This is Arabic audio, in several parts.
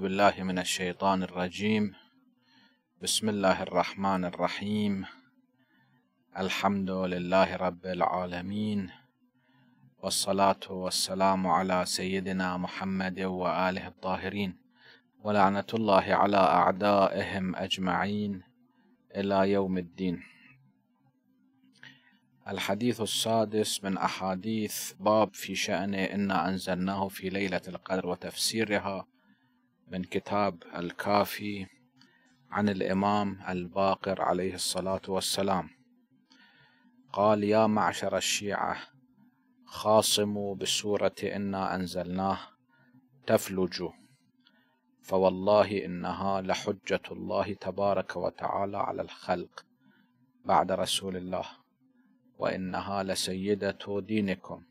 بالله من الشيطان الرجيم بسم الله الرحمن الرحيم الحمد لله رب العالمين والصلاة والسلام على سيدنا محمد وآله الطاهرين ولعنة الله على أعدائهم أجمعين إلى يوم الدين الحديث السادس من أحاديث باب في شأن إنا أنزلناه في ليلة القدر وتفسيرها من كتاب الكافي عن الإمام الباقر عليه الصلاة والسلام قال يا معشر الشيعة خاصموا بالسورة إنا أنزلناه تفلج فوالله إنها لحجة الله تبارك وتعالى على الخلق بعد رسول الله وإنها لسيدة دينكم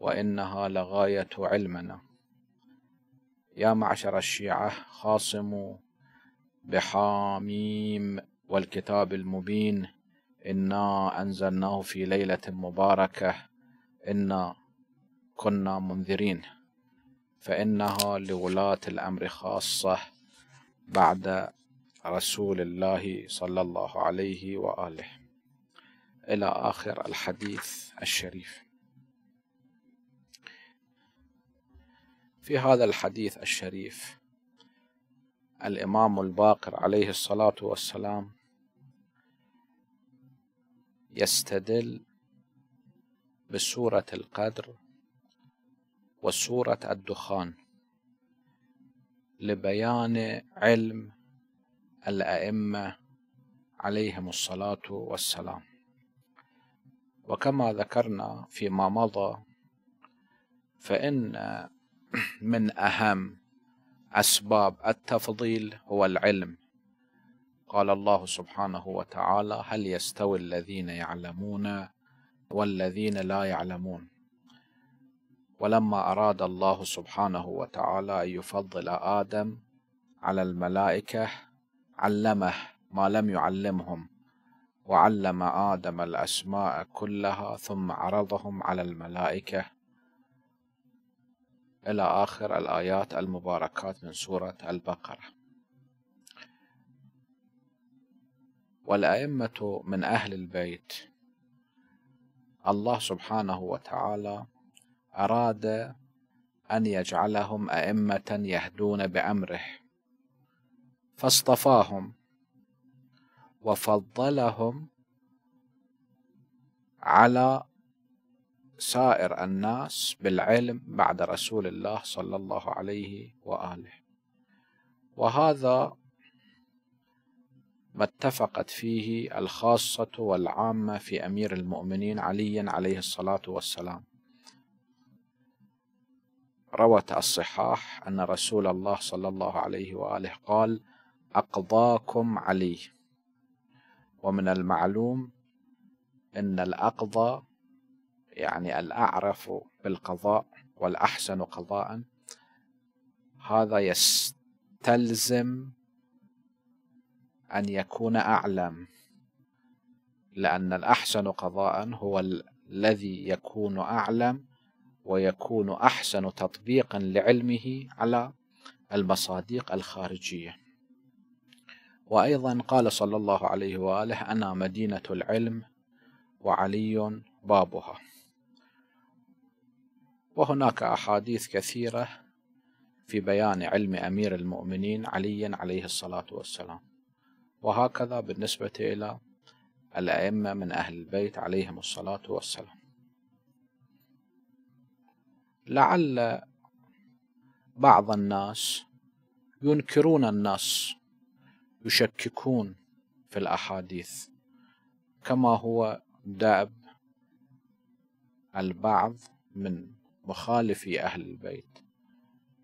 وإنها لغاية علمنا يا معشر الشيعة خاصموا بحاميم والكتاب المبين إنا أنزلناه في ليلة مباركة إنا كنا منذرين فإنها لولاة الأمر خاصة بعد رسول الله صلى الله عليه وآله إلى آخر الحديث الشريف في هذا الحديث الشريف الإمام الباقر عليه الصلاة والسلام يستدل بسورة القدر وسورة الدخان لبيان علم الأئمة عليهم الصلاة والسلام وكما ذكرنا فيما مضى فإن من أهم أسباب التفضيل هو العلم قال الله سبحانه وتعالى هل يستوي الذين يعلمون والذين لا يعلمون ولما أراد الله سبحانه وتعالى أن يفضل آدم على الملائكة علمه ما لم يعلمهم وعلم آدم الأسماء كلها ثم عرضهم على الملائكة إلى آخر الآيات المباركات من سورة البقرة والأئمة من أهل البيت الله سبحانه وتعالى أراد أن يجعلهم أئمة يهدون بأمره فاصطفاهم وفضلهم على سائر الناس بالعلم بعد رسول الله صلى الله عليه واله وهذا ما اتفقت فيه الخاصه والعامه في امير المؤمنين علي عليه الصلاه والسلام روت الصحاح ان رسول الله صلى الله عليه واله قال اقضاكم علي ومن المعلوم ان الاقضى يعني الأعرف بالقضاء والأحسن قضاء هذا يستلزم أن يكون أعلم لأن الأحسن قضاء هو الذي يكون أعلم ويكون أحسن تطبيقا لعلمه على المصادق الخارجية وأيضا قال صلى الله عليه وآله أنا مدينة العلم وعلي بابها وهناك أحاديث كثيرة في بيان علم أمير المؤمنين علي عليه الصلاة والسلام وهكذا بالنسبة إلى الأئمة من أهل البيت عليهم الصلاة والسلام لعل بعض الناس ينكرون النص يشككون في الأحاديث كما هو داب البعض من مخالفي أهل البيت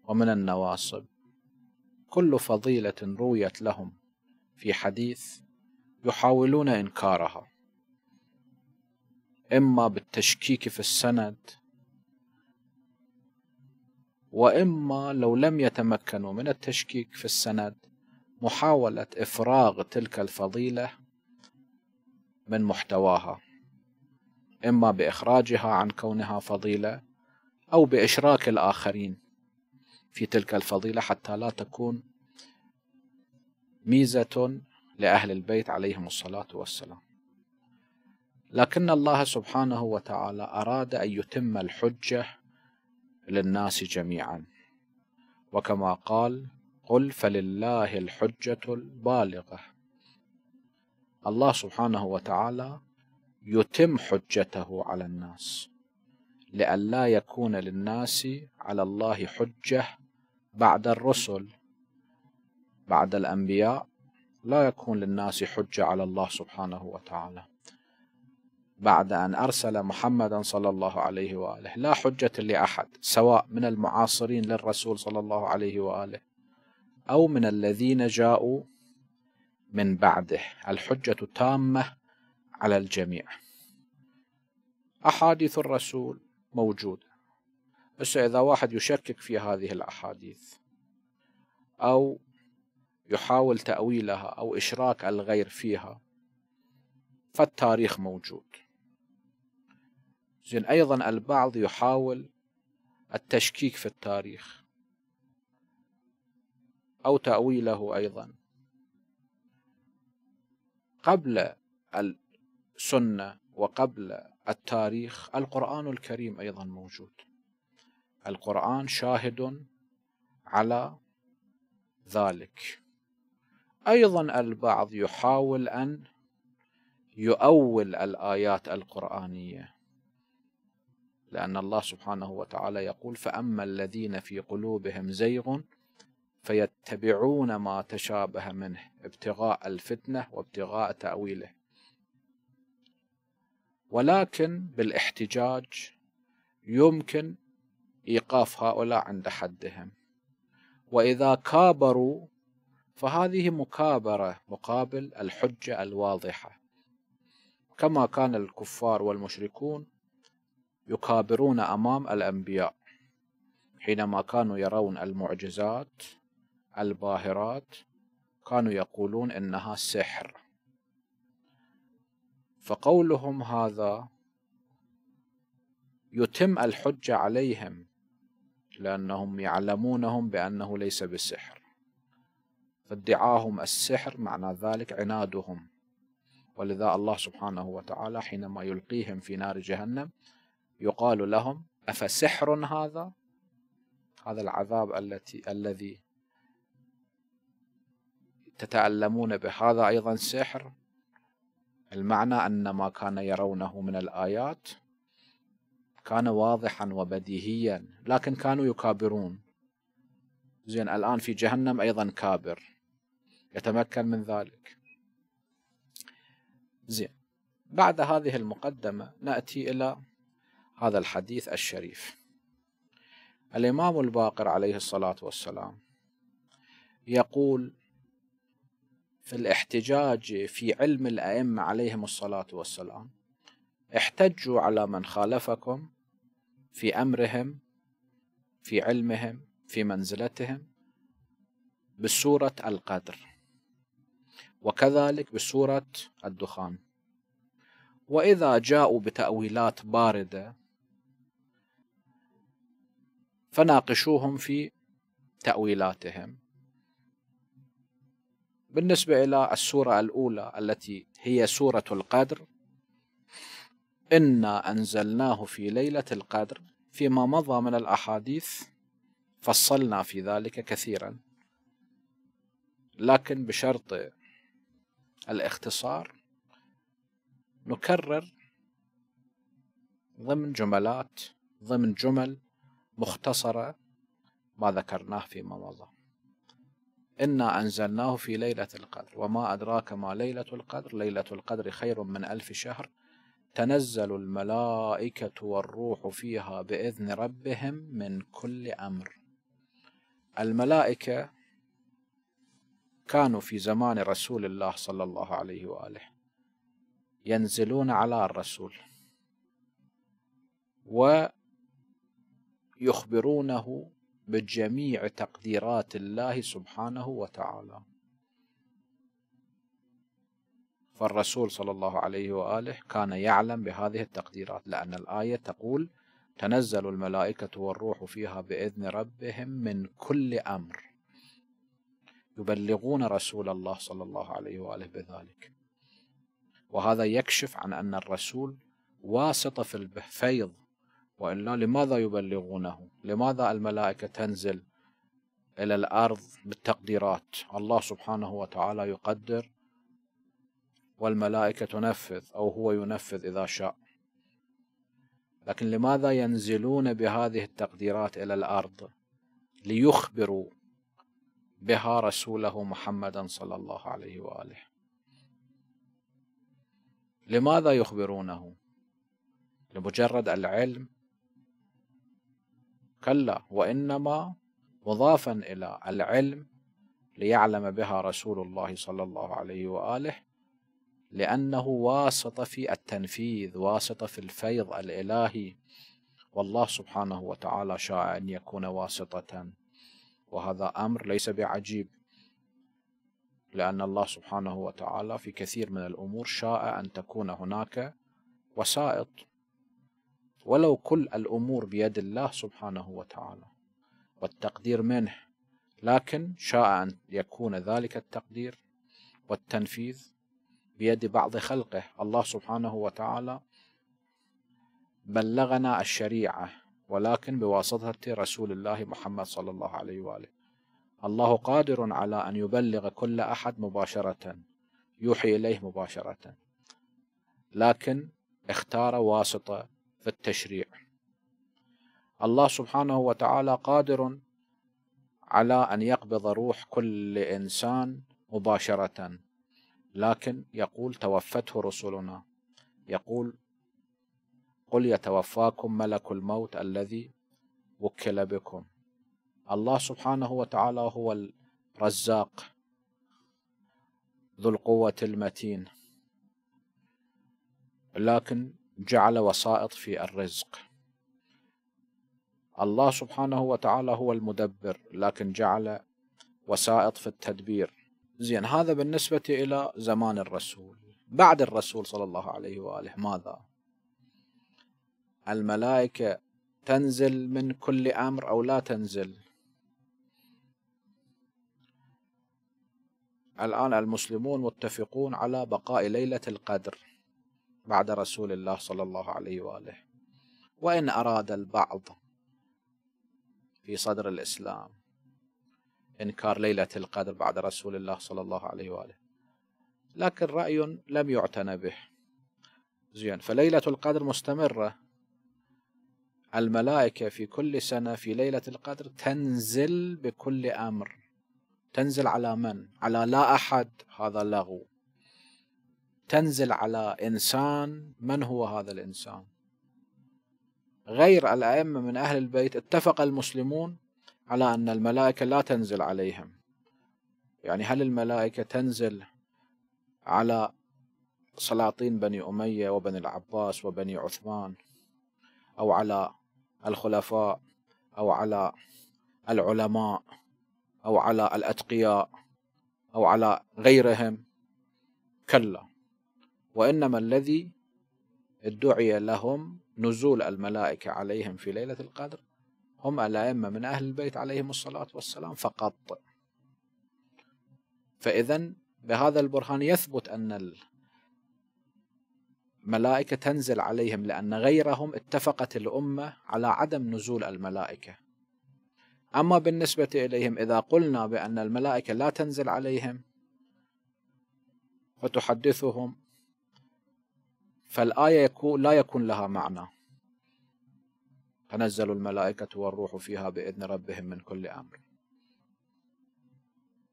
ومن النواصب كل فضيلة رويت لهم في حديث يحاولون إنكارها إما بالتشكيك في السند وإما لو لم يتمكنوا من التشكيك في السند محاولة إفراغ تلك الفضيلة من محتواها إما بإخراجها عن كونها فضيلة أو بإشراك الآخرين في تلك الفضيلة حتى لا تكون ميزة لأهل البيت عليهم الصلاة والسلام لكن الله سبحانه وتعالى أراد أن يتم الحجة للناس جميعا وكما قال قل فلله الحجة البالغة الله سبحانه وتعالى يتم حجته على الناس لئلا يكون للناس على الله حجة بعد الرسل بعد الأنبياء لا يكون للناس حجة على الله سبحانه وتعالى بعد أن أرسل محمدا صلى الله عليه وآله لا حجة لأحد سواء من المعاصرين للرسول صلى الله عليه وآله أو من الذين جاءوا من بعده الحجة تامة على الجميع أحاديث الرسول موجودة هسه إذا واحد يشكك في هذه الأحاديث أو يحاول تأويلها أو إشراك الغير فيها فالتاريخ موجود زين أيضا البعض يحاول التشكيك في التاريخ أو تأويله أيضا قبل السنة وقبل التاريخ القرآن الكريم أيضا موجود القرآن شاهد على ذلك أيضا البعض يحاول أن يؤول الآيات القرآنية لأن الله سبحانه وتعالى يقول فأما الذين في قلوبهم زيغ فيتبعون ما تشابه منه ابتغاء الفتنة وابتغاء تأويله ولكن بالاحتجاج يمكن ايقاف هؤلاء عند حدهم واذا كابروا فهذه مكابره مقابل الحجه الواضحه كما كان الكفار والمشركون يكابرون امام الانبياء حينما كانوا يرون المعجزات الباهرات كانوا يقولون انها سحر فقولهم هذا يتم الحجة عليهم لأنهم يعلمونهم بأنه ليس بسحر فادعاهم السحر معنى ذلك عنادهم ولذا الله سبحانه وتعالى حينما يلقيهم في نار جهنم يقال لهم أفسحر هذا هذا العذاب التي الذي تتألمون بهذا أيضا سحر المعنى أن ما كان يرونه من الآيات كان واضحا وبديهيا لكن كانوا يكابرون زين الآن في جهنم أيضا كابر يتمكن من ذلك زين بعد هذه المقدمة نأتي إلى هذا الحديث الشريف الإمام الباقر عليه الصلاة والسلام يقول في الاحتجاج في علم الأئمة عليهم الصلاة والسلام احتجوا على من خالفكم في أمرهم في علمهم في منزلتهم بسورة القدر وكذلك بسورة الدخان وإذا جاءوا بتأويلات باردة فناقشوهم في تأويلاتهم بالنسبة إلى السورة الأولى التي هي سورة القدر إنا أنزلناه في ليلة القدر فيما مضى من الأحاديث فصلنا في ذلك كثيرا لكن بشرط الاختصار نكرر ضمن جملات ضمن جمل مختصرة ما ذكرناه فيما مضى إنا أنزلناه في ليلة القدر وما أدراك ما ليلة القدر ليلة القدر خير من ألف شهر تنزل الملائكة والروح فيها بإذن ربهم من كل أمر الملائكة كانوا في زمان رسول الله صلى الله عليه وآله ينزلون على الرسول ويخبرونه بجميع تقديرات الله سبحانه وتعالى فالرسول صلى الله عليه وآله كان يعلم بهذه التقديرات لأن الآية تقول تنزل الملائكة والروح فيها بإذن ربهم من كل أمر يبلغون رسول الله صلى الله عليه وآله بذلك وهذا يكشف عن أن الرسول واسطة في الفيض والا لماذا يبلغونه؟ لماذا الملائكه تنزل الى الارض بالتقديرات؟ الله سبحانه وتعالى يقدر والملائكه تنفذ او هو ينفذ اذا شاء. لكن لماذا ينزلون بهذه التقديرات الى الارض؟ ليخبروا بها رسوله محمدا صلى الله عليه واله. لماذا يخبرونه؟ لمجرد العلم كلا وإنما مضافا إلى العلم ليعلم بها رسول الله صلى الله عليه وآله لأنه واسطة في التنفيذ واسطة في الفيض الإلهي والله سبحانه وتعالى شاء أن يكون واسطة وهذا أمر ليس بعجيب لأن الله سبحانه وتعالى في كثير من الأمور شاء أن تكون هناك وسائط ولو كل الأمور بيد الله سبحانه وتعالى والتقدير منه لكن شاء أن يكون ذلك التقدير والتنفيذ بيد بعض خلقه الله سبحانه وتعالى بلغنا الشريعة ولكن بواسطة رسول الله محمد صلى الله عليه وآله الله قادر على أن يبلغ كل أحد مباشرة يوحي إليه مباشرة لكن اختار واسطة في التشريع الله سبحانه وتعالى قادر على ان يقبض روح كل انسان مباشره لكن يقول توفته رسلنا يقول قل يتوفاكم ملك الموت الذي وكل بكم الله سبحانه وتعالى هو الرزاق ذو القوه المتين لكن جعل وسائط في الرزق الله سبحانه وتعالى هو المدبر لكن جعل وسائط في التدبير زين هذا بالنسبة إلى زمان الرسول بعد الرسول صلى الله عليه وآله ماذا الملائكة تنزل من كل أمر أو لا تنزل الآن المسلمون متفقون على بقاء ليلة القدر بعد رسول الله صلى الله عليه واله وان اراد البعض في صدر الاسلام انكار ليله القدر بعد رسول الله صلى الله عليه واله لكن راي لم يعتنى به زين فليله القدر مستمره الملائكه في كل سنه في ليله القدر تنزل بكل امر تنزل على من على لا احد هذا لغو تنزل على انسان من هو هذا الانسان غير الائمه من اهل البيت اتفق المسلمون على ان الملائكه لا تنزل عليهم يعني هل الملائكه تنزل على سلاطين بني اميه وبني العباس وبني عثمان او على الخلفاء او على العلماء او على الاتقياء او على غيرهم كلا وإنما الذي ادعي لهم نزول الملائكة عليهم في ليلة القدر هم الأئمة من أهل البيت عليهم الصلاة والسلام فقط فإذا بهذا البرهان يثبت أن الملائكة تنزل عليهم لأن غيرهم اتفقت الأمة على عدم نزول الملائكة أما بالنسبة إليهم إذا قلنا بأن الملائكة لا تنزل عليهم وتحدثهم فالآية يكون لا يكون لها معنى تنزل الملائكة والروح فيها بإذن ربهم من كل أمر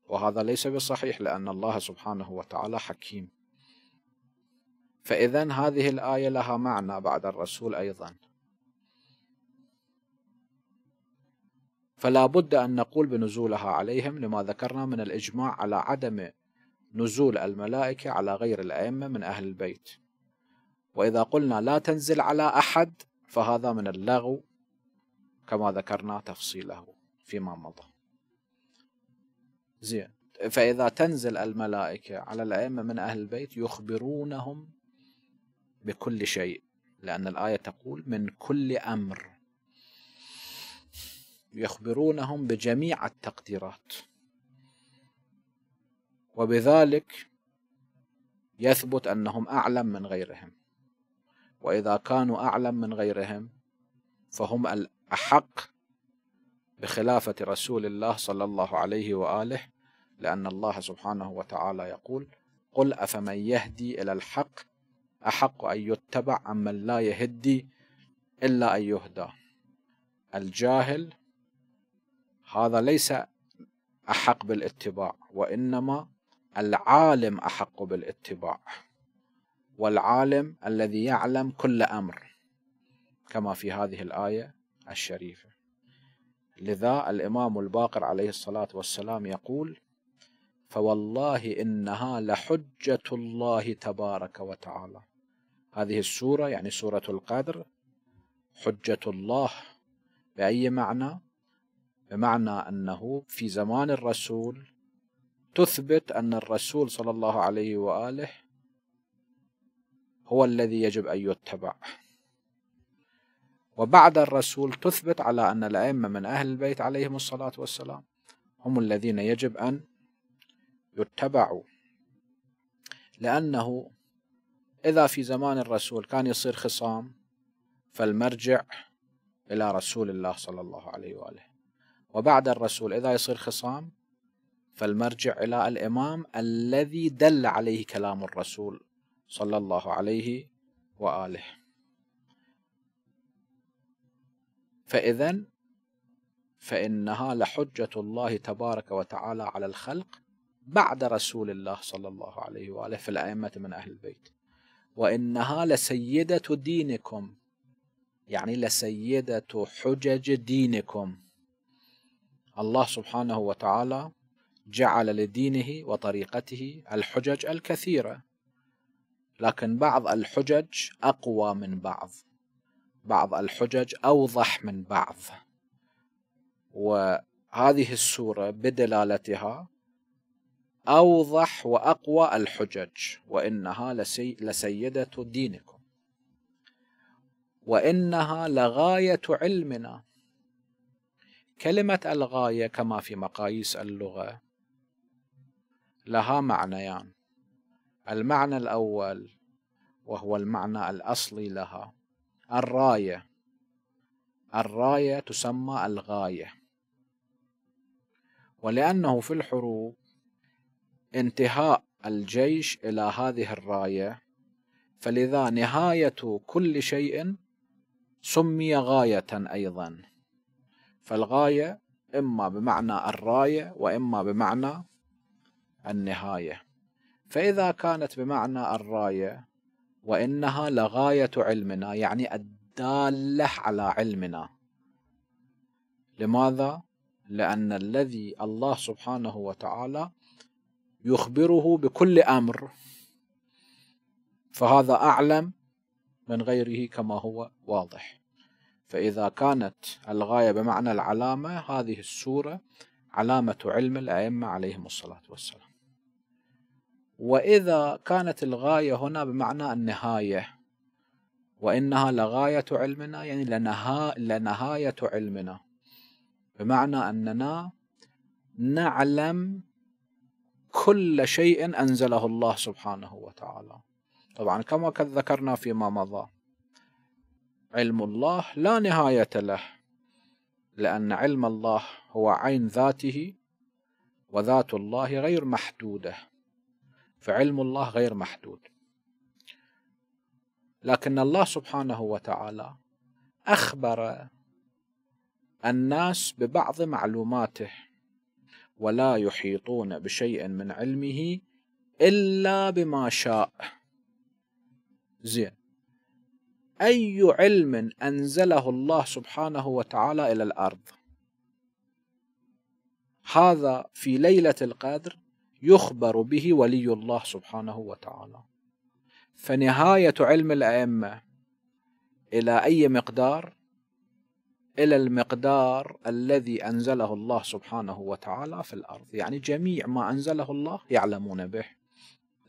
وهذا ليس بصحيح لأن الله سبحانه وتعالى حكيم فإذا هذه الآية لها معنى بعد الرسول أيضا فلا بد أن نقول بنزولها عليهم لما ذكرنا من الإجماع على عدم نزول الملائكة على غير الأئمة من أهل البيت وإذا قلنا لا تنزل على أحد فهذا من اللغو كما ذكرنا تفصيله فيما مضى زين فإذا تنزل الملائكة على الأئمة من أهل البيت يخبرونهم بكل شيء لأن الآية تقول من كل أمر يخبرونهم بجميع التقديرات وبذلك يثبت أنهم أعلم من غيرهم وإذا كانوا أعلم من غيرهم فهم الأحق بخلافة رسول الله صلى الله عليه وآله لأن الله سبحانه وتعالى يقول قل أفمن يهدي إلى الحق أحق أن يتبع من لا يهدي إلا أن يهدى الجاهل هذا ليس أحق بالاتباع وإنما العالم أحق بالاتباع والعالم الذي يعلم كل امر كما في هذه الايه الشريفه لذا الامام الباقر عليه الصلاه والسلام يقول فوالله انها لحجه الله تبارك وتعالى هذه السوره يعني سوره القدر حجه الله باي معنى بمعنى انه في زمان الرسول تثبت ان الرسول صلى الله عليه واله هو الذي يجب أن يتبع وبعد الرسول تثبت على أن الأئمة من أهل البيت عليهم الصلاة والسلام هم الذين يجب أن يتبعوا لأنه إذا في زمان الرسول كان يصير خصام فالمرجع إلى رسول الله صلى الله عليه وآله وبعد الرسول إذا يصير خصام فالمرجع إلى الإمام الذي دل عليه كلام الرسول صلى الله عليه وآله فإذا فإنها لحجة الله تبارك وتعالى على الخلق بعد رسول الله صلى الله عليه وآله في الأئمة من أهل البيت وإنها لسيدة دينكم يعني لسيدة حجج دينكم الله سبحانه وتعالى جعل لدينه وطريقته الحجج الكثيرة لكن بعض الحجج أقوى من بعض بعض الحجج أوضح من بعض وهذه السورة بدلالتها أوضح وأقوى الحجج وإنها لسي لسيدة دينكم وإنها لغاية علمنا كلمة الغاية كما في مقاييس اللغة لها معنيان المعنى الأول وهو المعنى الأصلي لها الراية الراية تسمى الغاية ولأنه في الحروب انتهاء الجيش إلى هذه الراية فلذا نهاية كل شيء سمي غاية أيضا فالغاية إما بمعنى الراية وإما بمعنى النهاية فإذا كانت بمعنى الراية وإنها لغاية علمنا يعني الدالة على علمنا لماذا؟ لأن الذي الله سبحانه وتعالى يخبره بكل أمر فهذا أعلم من غيره كما هو واضح فإذا كانت الغاية بمعنى العلامة هذه السورة علامة علم الأئمة عليهم الصلاة والسلام واذا كانت الغايه هنا بمعنى النهايه وانها لغايه علمنا يعني لنها لنهايه علمنا بمعنى اننا نعلم كل شيء انزله الله سبحانه وتعالى طبعا كما قد ذكرنا فيما مضى علم الله لا نهايه له لان علم الله هو عين ذاته وذات الله غير محدوده فعلم الله غير محدود لكن الله سبحانه وتعالى اخبر الناس ببعض معلوماته ولا يحيطون بشيء من علمه الا بما شاء زين اي علم انزله الله سبحانه وتعالى الى الارض هذا في ليله القدر يخبر به ولي الله سبحانه وتعالى فنهاية علم الأئمة إلى أي مقدار؟ إلى المقدار الذي أنزله الله سبحانه وتعالى في الأرض يعني جميع ما أنزله الله يعلمون به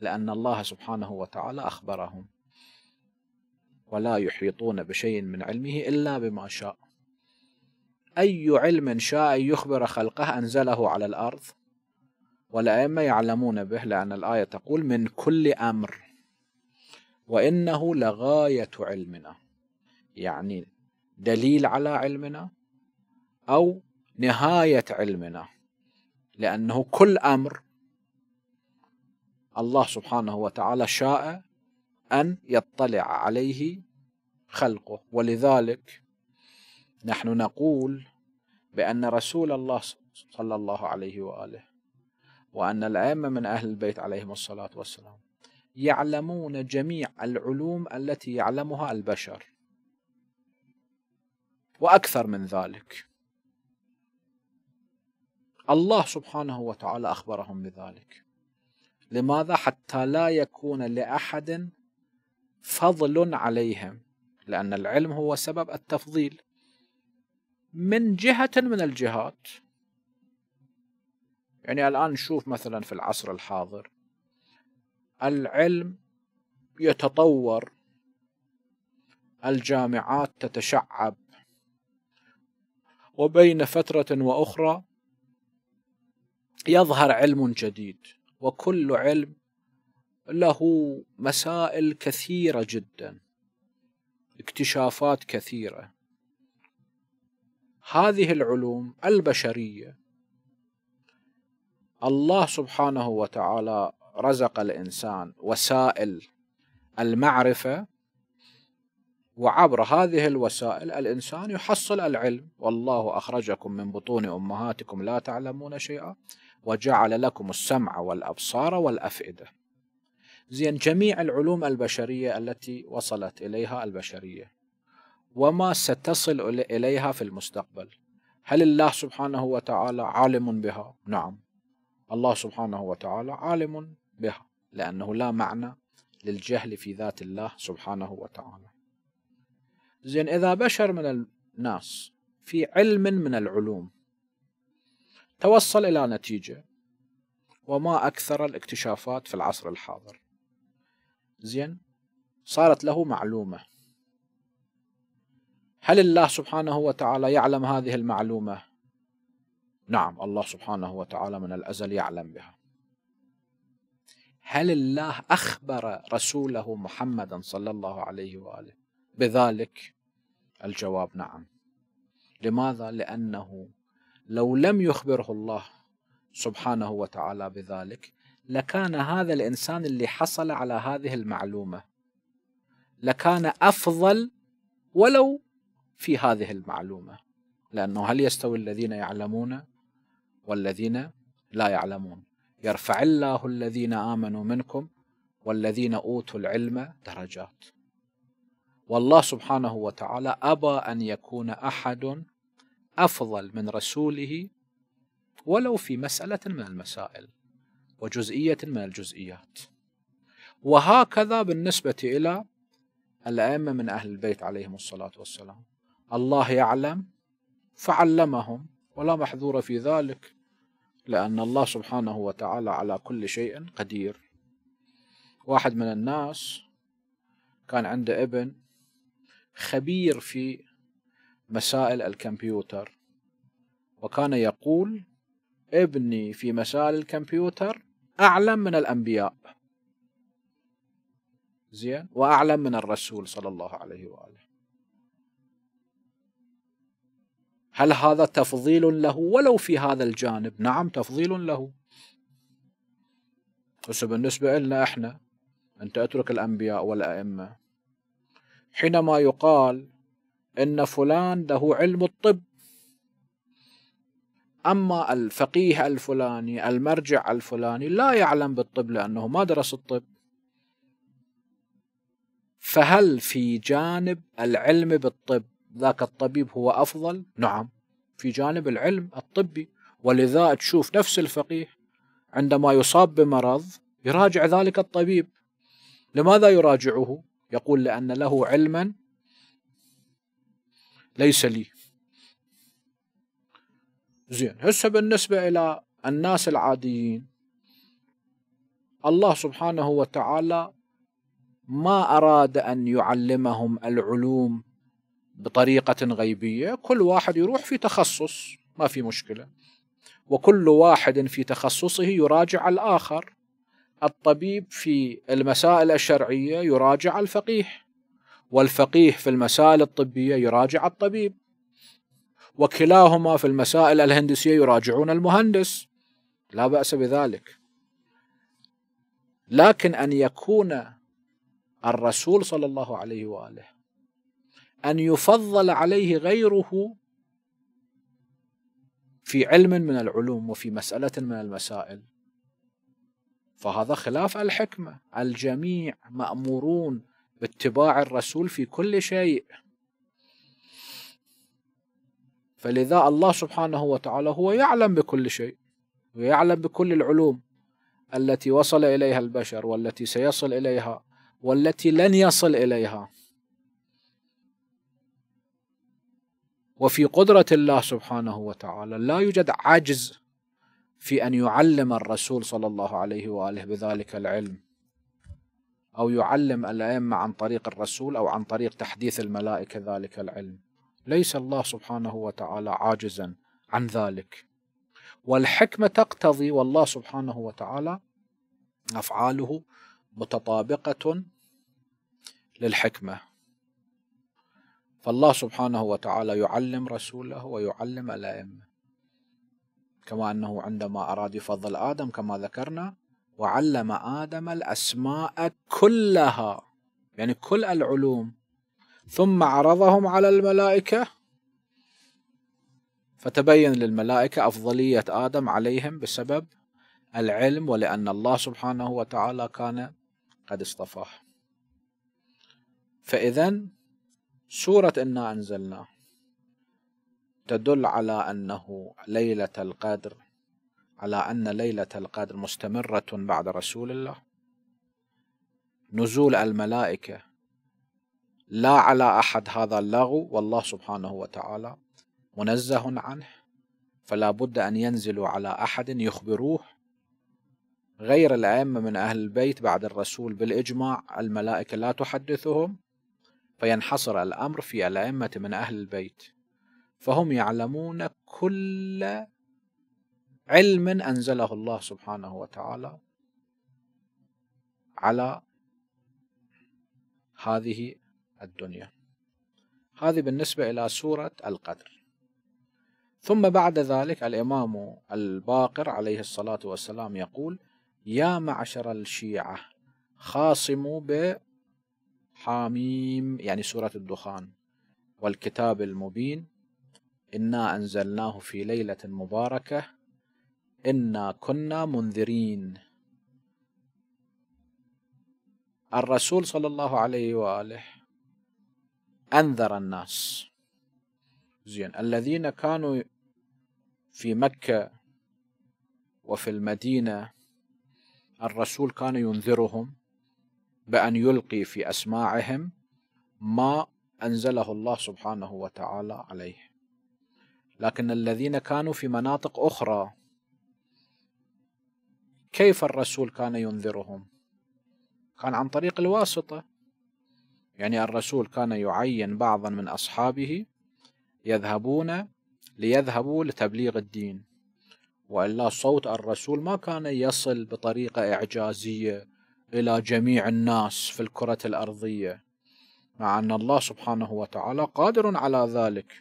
لأن الله سبحانه وتعالى أخبرهم ولا يحيطون بشيء من علمه إلا بما شاء أي علم شاء يخبر خلقه أنزله على الأرض والأئمة يعلمون به لأن الآية تقول من كل أمر وإنه لغاية علمنا يعني دليل على علمنا أو نهاية علمنا لأنه كل أمر الله سبحانه وتعالى شاء أن يطلع عليه خلقه ولذلك نحن نقول بأن رسول الله صلى الله عليه وآله وأن العامة من أهل البيت عليهم الصلاة والسلام يعلمون جميع العلوم التي يعلمها البشر وأكثر من ذلك الله سبحانه وتعالى أخبرهم بذلك لماذا حتى لا يكون لأحد فضل عليهم لأن العلم هو سبب التفضيل من جهة من الجهات يعني الآن نشوف مثلا في العصر الحاضر العلم يتطور الجامعات تتشعب وبين فترة وأخرى يظهر علم جديد وكل علم له مسائل كثيرة جدا اكتشافات كثيرة هذه العلوم البشرية الله سبحانه وتعالى رزق الانسان وسائل المعرفه وعبر هذه الوسائل الانسان يحصل العلم والله اخرجكم من بطون امهاتكم لا تعلمون شيئا وجعل لكم السمع والابصار والافئده زين جميع العلوم البشريه التي وصلت اليها البشريه وما ستصل اليها في المستقبل هل الله سبحانه وتعالى عالم بها نعم الله سبحانه وتعالى عالم بها لأنه لا معنى للجهل في ذات الله سبحانه وتعالى زين إذا بشر من الناس في علم من العلوم توصل إلى نتيجة وما أكثر الاكتشافات في العصر الحاضر زين صارت له معلومة هل الله سبحانه وتعالى يعلم هذه المعلومة نعم الله سبحانه وتعالى من الازل يعلم بها هل الله اخبر رسوله محمدا صلى الله عليه واله بذلك الجواب نعم لماذا لانه لو لم يخبره الله سبحانه وتعالى بذلك لكان هذا الانسان اللي حصل على هذه المعلومه لكان افضل ولو في هذه المعلومه لانه هل يستوي الذين يعلمون والذين لا يعلمون يرفع الله الذين امنوا منكم والذين اوتوا العلم درجات والله سبحانه وتعالى ابى ان يكون احد افضل من رسوله ولو في مساله من المسائل وجزئيه من الجزئيات وهكذا بالنسبه الى الائمه من اهل البيت عليهم الصلاه والسلام الله يعلم فعلمهم ولا محذور في ذلك لأن الله سبحانه وتعالى على كل شيء قدير واحد من الناس كان عنده ابن خبير في مسائل الكمبيوتر وكان يقول ابني في مسائل الكمبيوتر أعلم من الأنبياء زين وأعلم من الرسول صلى الله عليه وآله هل هذا تفضيل له ولو في هذا الجانب نعم تفضيل له بس بالنسبة لنا احنا أن تترك الأنبياء والأئمة حينما يقال إن فلان له علم الطب أما الفقيه الفلاني المرجع الفلاني لا يعلم بالطب لأنه ما درس الطب فهل في جانب العلم بالطب ذاك الطبيب هو أفضل نعم في جانب العلم الطبي ولذا تشوف نفس الفقيه عندما يصاب بمرض يراجع ذلك الطبيب لماذا يراجعه يقول لأن له علما ليس لي زين هسه بالنسبة إلى الناس العاديين الله سبحانه وتعالى ما أراد أن يعلمهم العلوم بطريقة غيبية كل واحد يروح في تخصص ما في مشكلة وكل واحد في تخصصه يراجع الآخر الطبيب في المسائل الشرعية يراجع الفقيه والفقيه في المسائل الطبية يراجع الطبيب وكلاهما في المسائل الهندسية يراجعون المهندس لا بأس بذلك لكن أن يكون الرسول صلى الله عليه وآله أن يفضل عليه غيره في علم من العلوم وفي مسألة من المسائل فهذا خلاف الحكمة الجميع مأمورون باتباع الرسول في كل شيء فلذا الله سبحانه وتعالى هو يعلم بكل شيء ويعلم بكل العلوم التي وصل إليها البشر والتي سيصل إليها والتي لن يصل إليها وفي قدرة الله سبحانه وتعالى لا يوجد عجز في أن يعلم الرسول صلى الله عليه وآله بذلك العلم أو يعلم الأئمة عن طريق الرسول أو عن طريق تحديث الملائكة ذلك العلم ليس الله سبحانه وتعالى عاجزا عن ذلك والحكمة تقتضي والله سبحانه وتعالى أفعاله متطابقة للحكمة فالله سبحانه وتعالى يعلم رسوله ويعلم الأئمة كما أنه عندما أراد يفضل آدم كما ذكرنا وعلم آدم الأسماء كلها يعني كل العلوم ثم عرضهم على الملائكة فتبين للملائكة أفضلية آدم عليهم بسبب العلم ولأن الله سبحانه وتعالى كان قد اصطفاه فإذا سورة إنا أنزلنا تدل على أنه ليلة القدر على أن ليلة القدر مستمرة بعد رسول الله نزول الملائكة لا على أحد هذا اللغو والله سبحانه وتعالى منزه عنه فلا بد أن ينزلوا على أحد يخبروه غير الأئمة من أهل البيت بعد الرسول بالإجماع الملائكة لا تحدثهم فينحصر الأمر في الأئمة من أهل البيت فهم يعلمون كل علم أنزله الله سبحانه وتعالى على هذه الدنيا هذه بالنسبة إلى سورة القدر ثم بعد ذلك الإمام الباقر عليه الصلاة والسلام يقول يا معشر الشيعة خاصموا ب حاميم يعني سورة الدخان والكتاب المبين إنا أنزلناه في ليلة مباركة إنا كنا منذرين الرسول صلى الله عليه وآله أنذر الناس زين الذين كانوا في مكة وفي المدينة الرسول كان ينذرهم بأن يلقي في أسماعهم ما أنزله الله سبحانه وتعالى عليه لكن الذين كانوا في مناطق أخرى كيف الرسول كان ينذرهم كان عن طريق الواسطة يعني الرسول كان يعين بعضا من أصحابه يذهبون ليذهبوا لتبليغ الدين والا صوت الرسول ما كان يصل بطريقه اعجازيه إلى جميع الناس في الكرة الأرضية مع أن الله سبحانه وتعالى قادر على ذلك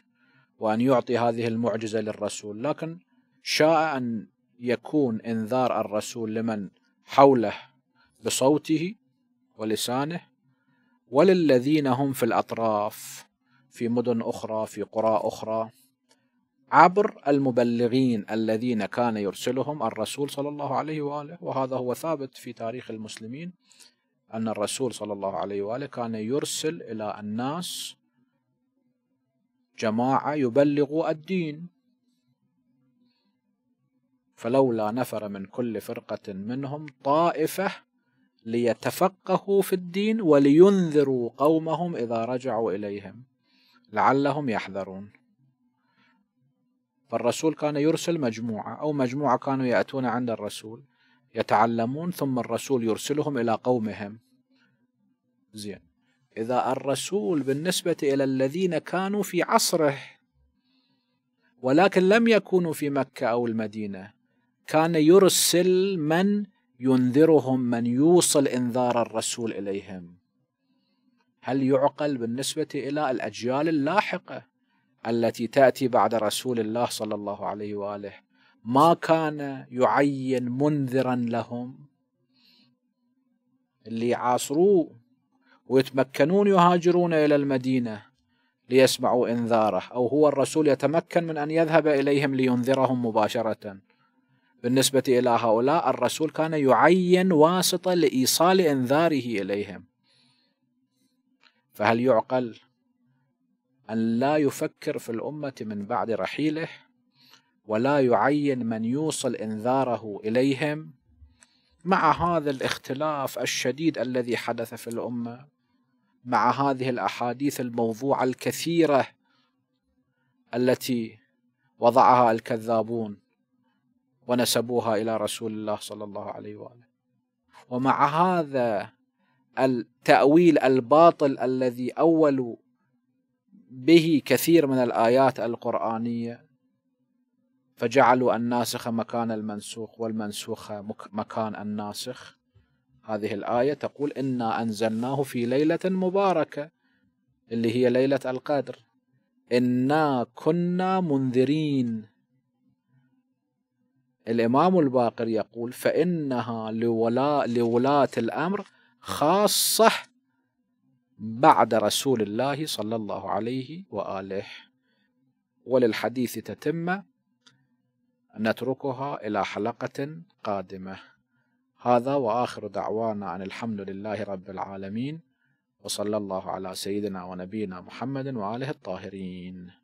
وأن يعطي هذه المعجزة للرسول لكن شاء أن يكون إنذار الرسول لمن حوله بصوته ولسانه وللذين هم في الأطراف في مدن أخرى في قرى أخرى عبر المبلغين الذين كان يرسلهم الرسول صلى الله عليه واله وهذا هو ثابت في تاريخ المسلمين ان الرسول صلى الله عليه واله كان يرسل الى الناس جماعه يبلغوا الدين فلولا نفر من كل فرقه منهم طائفه ليتفقهوا في الدين ولينذروا قومهم اذا رجعوا اليهم لعلهم يحذرون فالرسول كان يرسل مجموعة أو مجموعة كانوا يأتون عند الرسول يتعلمون ثم الرسول يرسلهم إلى قومهم زين إذا الرسول بالنسبة إلى الذين كانوا في عصره ولكن لم يكونوا في مكة أو المدينة كان يرسل من ينذرهم من يوصل إنذار الرسول إليهم هل يعقل بالنسبة إلى الأجيال اللاحقة التي تاتي بعد رسول الله صلى الله عليه واله ما كان يعين منذرا لهم اللي يعاصروه ويتمكنون يهاجرون الى المدينه ليسمعوا انذاره او هو الرسول يتمكن من ان يذهب اليهم لينذرهم مباشره بالنسبه الى هؤلاء الرسول كان يعين واسطه لايصال انذاره اليهم فهل يعقل أن لا يفكر في الأمة من بعد رحيله ولا يعين من يوصل إنذاره إليهم مع هذا الاختلاف الشديد الذي حدث في الأمة مع هذه الأحاديث الموضوعة الكثيرة التي وضعها الكذابون ونسبوها إلى رسول الله صلى الله عليه وآله ومع هذا التأويل الباطل الذي أولوا به كثير من الآيات القرآنية فجعلوا الناسخ مكان المنسوخ والمنسوخ مكان الناسخ هذه الآية تقول إنا أنزلناه في ليلة مباركة اللي هي ليلة القدر إنا كنا منذرين الإمام الباقر يقول فإنها لولاة, لولاة الأمر خاصة بعد رسول الله صلى الله عليه وآله وللحديث تتمة نتركها إلى حلقة قادمة هذا وآخر دعوانا عن الحمد لله رب العالمين وصلى الله على سيدنا ونبينا محمد وآله الطاهرين